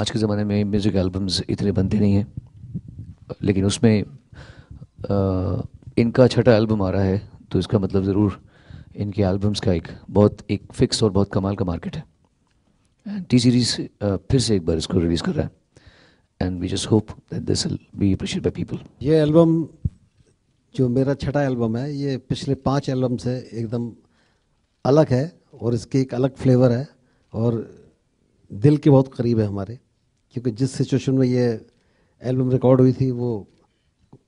आज के ज़माने में म्यूज़िक एल्बम्स इतने बनते नहीं हैं लेकिन उसमें आ, इनका छठा एल्बम आ रहा है तो इसका मतलब ज़रूर इनके एल्बम्स का एक बहुत एक फ़िक्स और बहुत कमाल का मार्केट है एंड टी सीरीज़ फिर से एक बार इसको रिलीज़ कर रहा है and we just hope that this will be appreciate by people ये एल्बम जो मेरा छठा एल्बम है ये पिछले पांच एल्बम से एकदम अलग है और इसके एक अलग फ्लेवर है और दिल के बहुत करीब है हमारे क्योंकि जिस सिचुएशन में ये एल्बम रिकॉर्ड हुई थी वो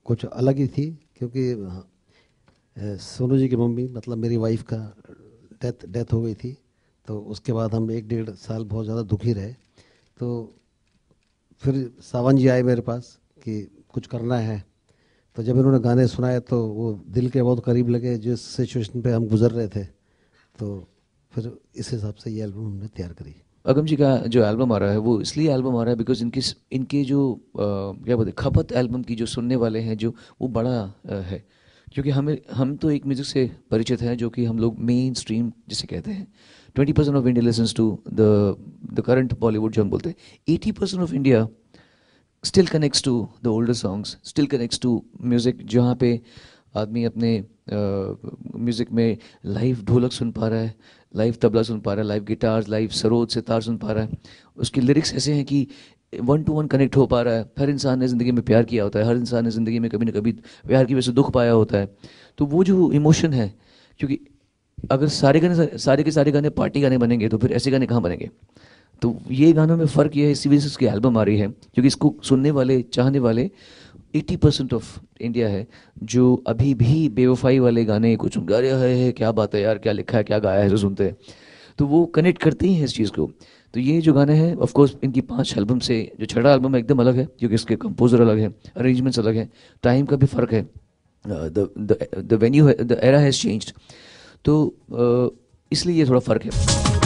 कुछ अलग ही थी क्योंकि सोनू जी की मम्मी मतलब मेरी वाइफ का डेथ डेथ हो गई थी तो उसके बाद हम एक डेढ़ साल बहुत ज़्यादा दुखी रहे तो फिर सावन जी आए मेरे पास कि कुछ करना है तो जब इन्होंने गाने सुनाए तो वो दिल के बहुत करीब लगे जिस सिचुएशन पे हम गुजर रहे थे तो फिर इस हिसाब से ये एल्बम हमने तैयार करी अगम जी का जो एल्बम आ रहा है वो इसलिए एल्बम आ रहा है बिकॉज इनके इनके जो क्या बोलते खपत एल्बम की जो सुनने वाले हैं जो वो बड़ा है क्योंकि हमें हम तो एक म्यूज़िक से परिचित हैं जो कि हम लोग मेन स्ट्रीम जिसे कहते हैं twenty percent of India listens to the the current Bollywood जो हम बोलते हैं eighty percent of India still connects to the older songs still connects to music जहाँ पे आदमी अपने म्यूज़िक में लाइव ढोलक सुन पा रहा है लाइव तबला सुन पा रहा है live guitar live sarod sitar सुन पा रहा है उसके लिरिक्स ऐसे हैं कि वन टू वन कनेक्ट हो पा रहा है हर इंसान ने ज़िंदगी में प्यार किया होता है हर इंसान ने ज़िंदगी में कभी ना कभी प्यार की वजह से दुख पाया होता है तो वो जो इमोशन है क्योंकि अगर सारे गाने सारे के सारे गाने पार्टी गाने बनेंगे तो फिर ऐसे गाने कहाँ बनेंगे तो ये गानों में फ़र्क ये है इसी वजह से उसकी एल्बम आ रही है क्योंकि इसको सुनने वाले चाहने वाले एट्टी परसेंट ऑफ इंडिया है जो अभी भी बेवफाई वाले गाने कुछ गा रहे है, है क्या बात है यार क्या लिखा है क्या गाया है जो सुनते हैं तो वो कनेक्ट करते ही हैं इस चीज़ को तो ये जो गाने हैं ऑफकोर्स इनकी पांच एल्बम से जो छठा एल्बम एकदम अलग है क्योंकि इसके कंपोजर अलग है अरेंजमेंट्स अलग है टाइम का भी फ़र्क है the venue the era has changed तो uh, इसलिए ये थोड़ा फ़र्क है